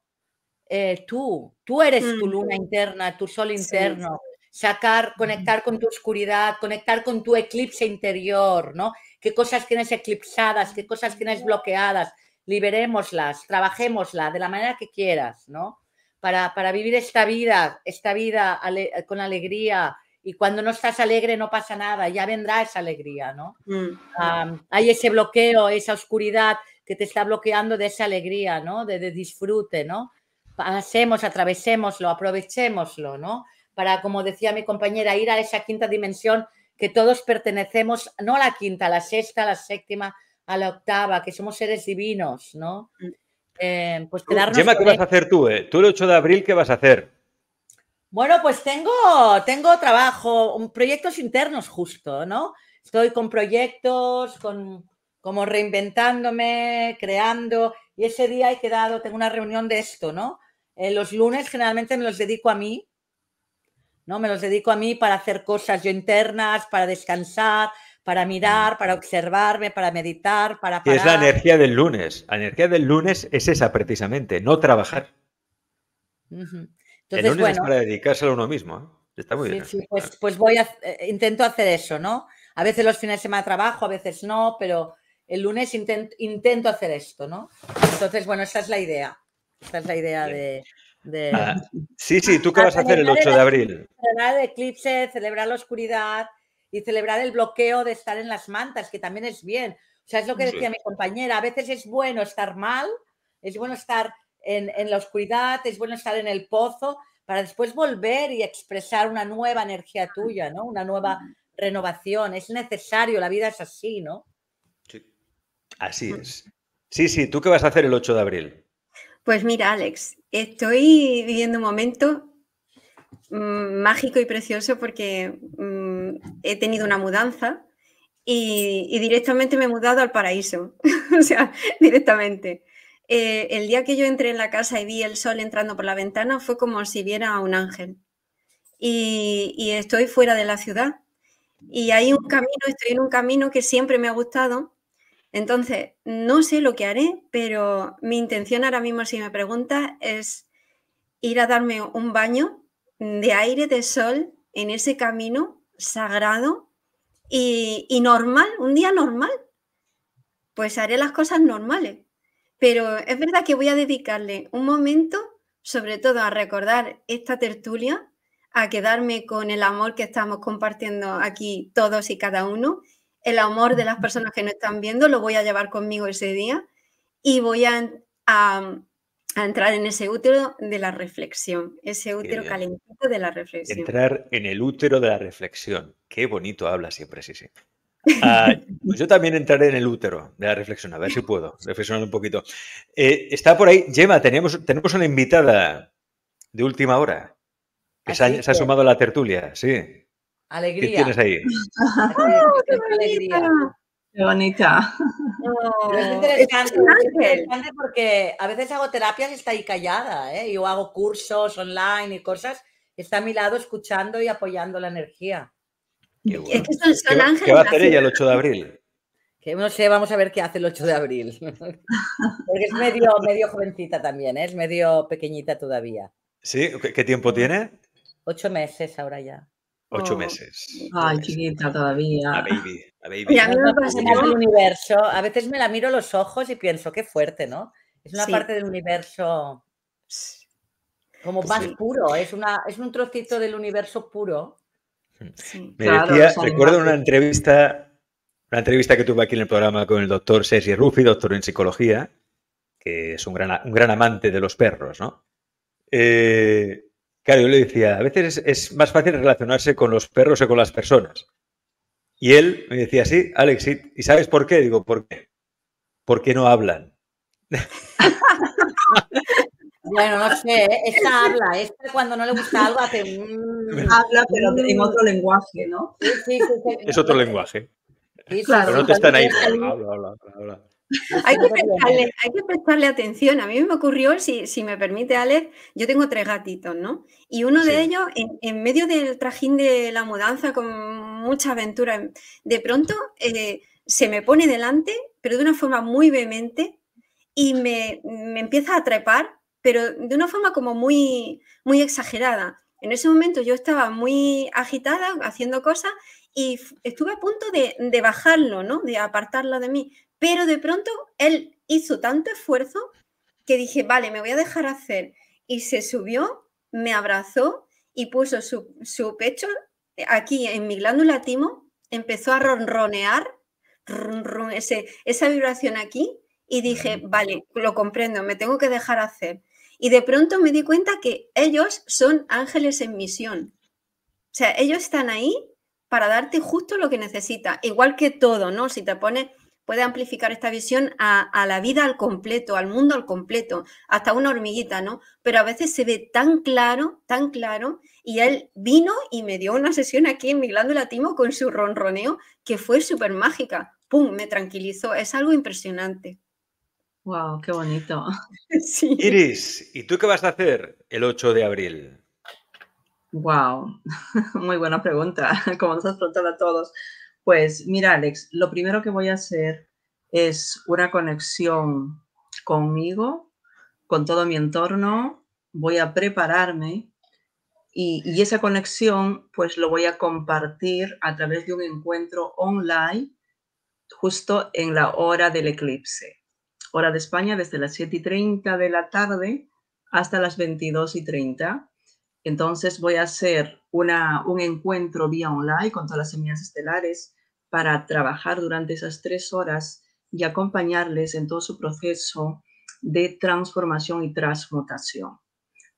eh, tú, tú eres tu luna interna, tu sol interno. Sacar, conectar con tu oscuridad, conectar con tu eclipse interior, ¿no? ¿Qué cosas tienes eclipsadas? ¿Qué cosas tienes bloqueadas? Liberémoslas, trabajémoslas de la manera que quieras, ¿no? Para, para vivir esta vida, esta vida con alegría, y cuando no estás alegre no pasa nada, ya vendrá esa alegría, ¿no? Mm. hay ese bloqueo, esa oscuridad que te está bloqueando de esa alegría, ¿no? De, disfrute, ¿no? Pasemos, atravesémoslo, aprovechémoslo, ¿no? Para, como decía mi compañera, ir a esa quinta dimensión que todos pertenecemos, no a la quinta, la sexta, la séptima, a la octava, que somos seres divinos, ¿no? Mm. Eh, pues quedarnos... Gemma, ¿qué vas a hacer tú? Eh? ¿Tú el 8 de abril qué vas a hacer? Bueno, pues tengo, tengo trabajo, proyectos internos justo, ¿no? Estoy con proyectos, con como reinventándome, creando, y ese día he quedado, tengo una reunión de esto, ¿no? Eh, los lunes generalmente me los dedico a mí, ¿no? Me los dedico a mí para hacer cosas yo internas, para descansar, para mirar, para observarme, para meditar, para Es la energía del lunes. La energía del lunes es esa precisamente, no trabajar. Entonces, el bueno, es para dedicárselo a uno mismo. ¿eh? Está muy bien. pues, pues, voy a, eh, intento hacer eso, ¿no? A veces los fines de semana trabajo, a veces no, pero el lunes intento hacer esto, ¿no? Entonces, bueno, esa es la idea. Esa es la idea de, sí, sí, ¿tú qué ah, vas a hacer el 8 de abril? Celebrar el eclipse, celebrar la oscuridad y celebrar el bloqueo de estar en las mantas, que también es bien. O sea, es lo que decía mi compañera, a veces es bueno estar mal, es bueno estar en, la oscuridad, es bueno estar en el pozo para después volver y expresar una nueva energía tuya, Una nueva renovación. Es necesario, la vida es así, ¿no? Sí. Así es. Sí, sí, ¿tú qué vas a hacer el 8 de abril? Pues mira, Alex, estoy viviendo un momento mm, mágico y precioso porque mm, he tenido una mudanza y, directamente me he mudado al paraíso, o sea, directamente. Eh, el día que yo entré en la casa y vi el sol entrando por la ventana fue como si viera a un ángel. Y, estoy fuera de la ciudad. Y hay un camino, estoy en un camino que siempre me ha gustado. Entonces, no sé lo que haré, pero mi intención ahora mismo, si me preguntas, es ir a darme un baño de aire, de sol, en ese camino sagrado y normal, un día normal. Pues haré las cosas normales pero es verdad que voy a dedicarle un momento, sobre todo a recordar esta tertulia, a quedarme con el amor que estamos compartiendo aquí todos y cada uno, el amor de las personas que nos están viendo, lo voy a llevar conmigo ese día y voy a, entrar en ese útero de la reflexión, ese útero calentito de la reflexión. Entrar en el útero de la reflexión. Qué bonito habla siempre, sí, sí pues yo también entraré en el útero de la reflexión, a ver si puedo reflexionar un poquito. Eh, está por ahí, Gemma, tenemos, tenemos una invitada de última hora que se ha, sumado a la tertulia, sí. Alegría. ¿Qué tienes ahí? qué bonita. es, interesante, porque a veces hago terapias y está ahí callada, ¿eh? Yo hago cursos online y cosas, está a mi lado escuchando y apoyando la energía. ¿Qué, va a hacer ella el 8 de abril? Que no sé, vamos a ver qué hace el 8 de abril. Porque es medio, medio jovencita también, ¿eh? es medio pequeñita todavía. ¿Sí? ¿Qué, tiempo tiene? Ocho meses ahora ya. Ocho oh. meses. Ay, chiquita todavía. A baby, baby. Y a mí me pasa el universo. A veces me la miro los ojos y pienso, qué fuerte, ¿no? Es una parte del universo como pues más puro. Es, una, es un trocito del universo puro me decía, recuerdo una entrevista, una entrevista que tuve aquí en el programa con el doctor Sergi Rufi, doctor en psicología, que es un gran, gran amante de los perros, ¿no? Eh, claro, yo le decía, a veces es, más fácil relacionarse con los perros que con las personas. Y él me decía, sí, Alex, ¿y sabes por qué? Digo, ¿por qué? por qué no hablan. Bueno, no sé, ¿eh? esta habla, esta cuando no le gusta algo hace mm, Habla, pero en mm. otro lenguaje, ¿no? Sí, sí, sí, es otro lenguaje. Claro, pero no te están ahí. Habla, habla, habla. Hay que, prestarle, atención. A mí me ocurrió, si, si, me permite, Alex, yo tengo tres gatitos, ¿no? Y uno de ellos, en, medio del trajín de la mudanza, con mucha aventura, de pronto eh, se me pone delante, pero de una forma muy vehemente, y me, me empieza a trepar pero de una forma como muy, muy exagerada. En ese momento yo estaba muy agitada haciendo cosas y estuve a punto de, de bajarlo, ¿no? De apartarlo de mí. Pero de pronto él hizo tanto esfuerzo que dije, vale, me voy a dejar hacer. Y se subió, me abrazó y puso su, su pecho aquí en mi glándula timo, empezó a ronronear, ese, esa vibración aquí, y dije, vale, lo comprendo, me tengo que dejar hacer. Y de pronto me di cuenta que ellos son ángeles en misión. O sea, ellos están ahí para darte justo lo que necesitas, igual que todo, ¿no? Si te pones, puede amplificar esta visión a, la vida al completo, al mundo al completo, hasta una hormiguita, ¿no? Pero a veces se ve tan claro, tan claro, y él vino y me dio una sesión aquí en mi glándula timo con su ronroneo, que fue súper mágica. ¡Pum! Me tranquilizó. Es algo impresionante. Wow, qué bonito. Iris, ¿y tú qué vas a hacer el 8 de abril? Wow, muy buena pregunta, como nos has preguntado a todos. Pues mira, Alex, lo primero que voy a hacer es una conexión conmigo, con todo mi entorno, voy a prepararme y, y esa conexión pues lo voy a compartir a través de un encuentro online justo en la hora del eclipse hora de España, desde las 7 y 30 de la tarde hasta las 22 y 30. Entonces voy a hacer una, un encuentro vía online con todas las semillas estelares para trabajar durante esas tres horas y acompañarles en todo su proceso de transformación y transmutación.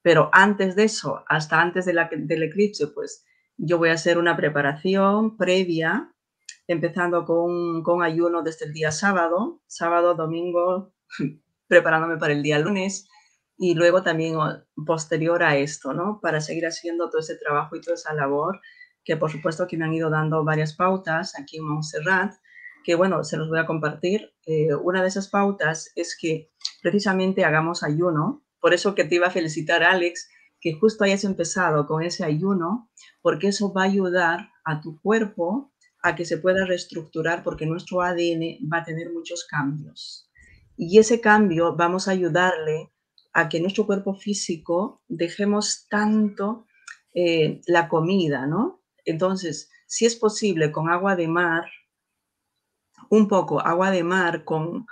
Pero antes de eso, hasta antes de la, del eclipse, pues yo voy a hacer una preparación previa empezando con, ayuno desde el día sábado, sábado, domingo, preparándome para el día lunes y luego también posterior a esto, ¿no? Para seguir haciendo todo ese trabajo y toda esa labor, que por supuesto que me han ido dando varias pautas aquí en Montserrat, que bueno, se los voy a compartir. Eh, una de esas pautas es que precisamente hagamos ayuno, por eso que te iba a felicitar Alex, que justo hayas empezado con ese ayuno, porque eso va a ayudar a tu cuerpo a que se pueda reestructurar porque nuestro ADN va a tener muchos cambios. Y ese cambio vamos a ayudarle a que nuestro cuerpo físico dejemos tanto eh, la comida, ¿no? Entonces, si es posible con agua de mar, un poco agua de mar con,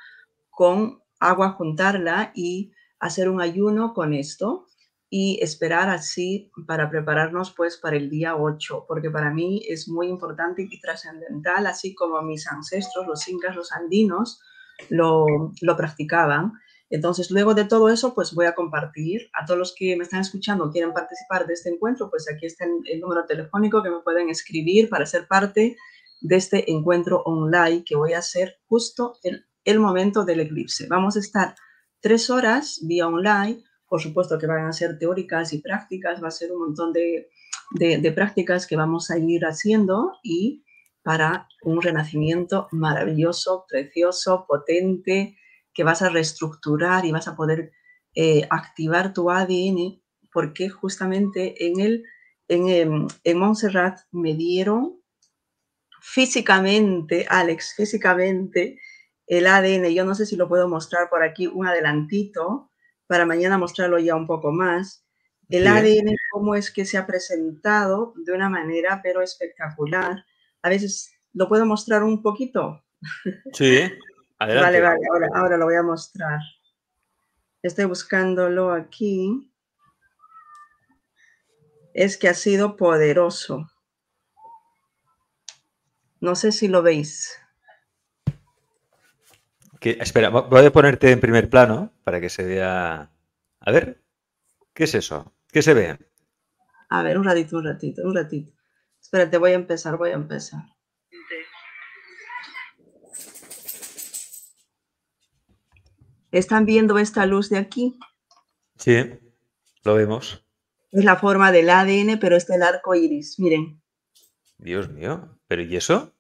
con agua juntarla y hacer un ayuno con esto, y esperar así para prepararnos pues para el día 8, porque para mí es muy importante y trascendental, así como mis ancestros, los incas, los andinos, lo, practicaban. Entonces, luego de todo eso, pues voy a compartir a todos los que me están escuchando, quieren participar de este encuentro, pues aquí está el número telefónico que me pueden escribir para ser parte de este encuentro online que voy a hacer justo en el momento del eclipse. Vamos a estar tres horas vía online por supuesto que van a ser teóricas y prácticas, va a ser un montón de, prácticas que vamos a ir haciendo y para un renacimiento maravilloso, precioso, potente, que vas a reestructurar y vas a poder eh, activar tu ADN, porque justamente en, el, en, em, en Montserrat me dieron físicamente, Alex, físicamente el ADN, yo no sé si lo puedo mostrar por aquí, un adelantito, para mañana mostrarlo ya un poco más. El ADN, cómo es que se ha presentado de una manera, pero espectacular. A veces, ¿lo puedo mostrar un poquito? Sí, Vale, vale, ahora, ahora lo voy a mostrar. Estoy buscándolo aquí. Es que ha sido poderoso. No sé si lo veis espera, voy a ponerte en primer plano para que se vea. A ver, ¿qué es eso? ¿Qué se ve? A ver, un ratito, un ratito, un ratito. Espérate, voy a empezar, voy a empezar. ¿Están viendo esta luz de aquí? Sí, lo vemos. Es la forma del ADN, pero está el arco iris, miren. Dios mío, ¿pero y eso?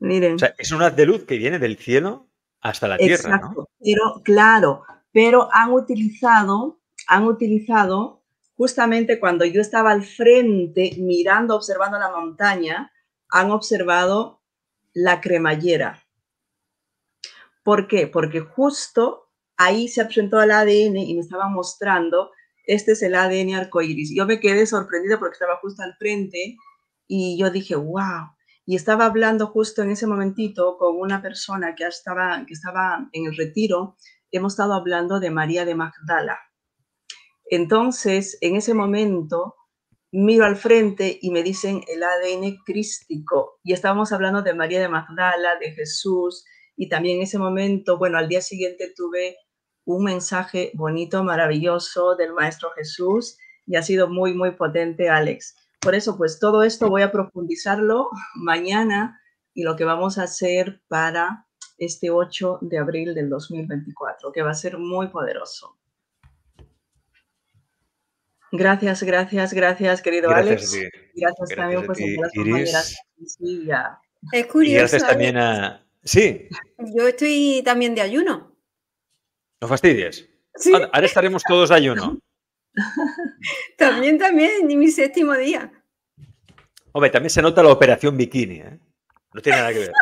Miren. O sea, es una de luz que viene del cielo hasta la tierra. Pero, claro, pero han utilizado, han utilizado, justamente cuando yo estaba al frente mirando, observando la montaña, han observado la cremallera. ¿Por qué? Porque justo ahí se presentó el ADN y me estaba mostrando, este es el ADN arcoíris. Yo me quedé sorprendido porque estaba justo al frente y yo dije, wow, y estaba hablando justo en ese momentito con una persona que estaba, que estaba en el retiro, hemos estado hablando de María de Magdala. Entonces, en ese momento, miro al frente y me dicen el ADN crístico. Y estábamos hablando de María de Magdala, de Jesús, y también en ese momento, bueno, al día siguiente tuve un mensaje bonito, maravilloso del Maestro Jesús, y ha sido muy, muy potente, Alex. Por eso, pues todo esto voy a profundizarlo mañana y lo que vamos a hacer para este 8 de abril del 2024, que va a ser muy poderoso. Gracias, gracias, gracias, querido Alex. Gracias, gracias, también por pues, las compañeras. Es curioso. gracias ¿eh? también a... Sí. Yo estoy también de ayuno. No fastidies. ¿Sí? Ahora estaremos todos de ayuno. también, también, y mi séptimo día. Hombre, también se nota la operación bikini, ¿eh? No tiene nada que ver.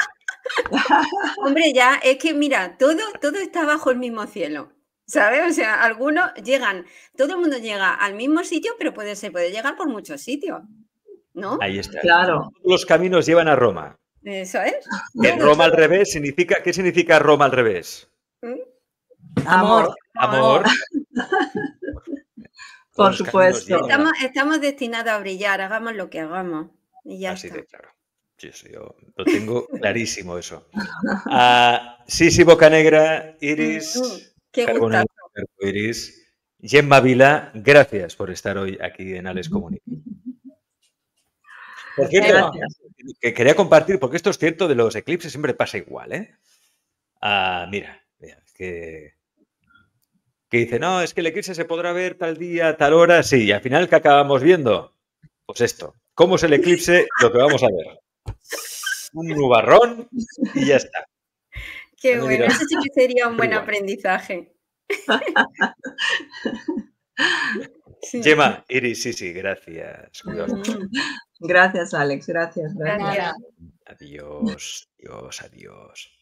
Hombre, ya, es que mira, todo, todo está bajo el mismo cielo. ¿Sabes? O sea, algunos llegan, todo el mundo llega al mismo sitio, pero puede, se puede llegar por muchos sitios. ¿No? Ahí está. Claro. los caminos llevan a Roma. Eso es. En Roma al revés significa. ¿Qué significa Roma al revés? ¿Mm? Amor. Amor. Por supuesto. Estamos, destinados a brillar, hagamos lo que hagamos. Y ya Así claro. lo tengo clarísimo eso. Ah, Sisi Bocanegra, Iris. Qué Iris. Gemma Vila, gracias por estar hoy aquí en Alex Comunic que quería compartir, porque esto es cierto de los eclipses, siempre pasa igual, ¿eh? Ah, mira, que que dice, no, es que el eclipse se podrá ver tal día, tal hora, sí, y al final, ¿qué acabamos viendo? Pues esto, cómo es el eclipse, lo que vamos a ver. Un nubarrón y ya está. Qué bueno, eso sí que sería un buen aprendizaje. Sí. Iris, sí, sí, gracias. Gracias, Alex, gracias, gracias. gracias. Adiós, adiós, adiós.